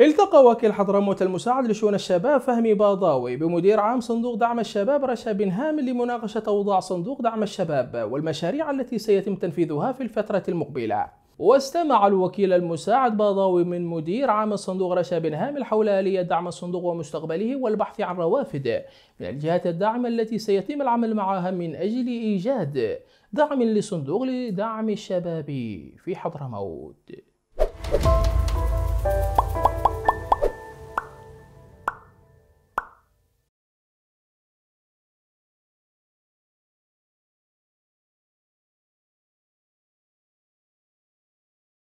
التقى وكيل حضرموت المساعد لشؤون الشباب فهمي باضاوي بمدير عام صندوق دعم الشباب رشا بن هامل لمناقشة أوضاع صندوق دعم الشباب والمشاريع التي سيتم تنفيذها في الفترة المقبلة واستمع الوكيل المساعد باضاوي من مدير عام الصندوق رشا بن هامل حول آلية دعم الصندوق ومستقبله والبحث عن روافد من الجهات الداعمة التي سيتم العمل معها من أجل إيجاد دعم لصندوق لدعم الشباب في حضرموت.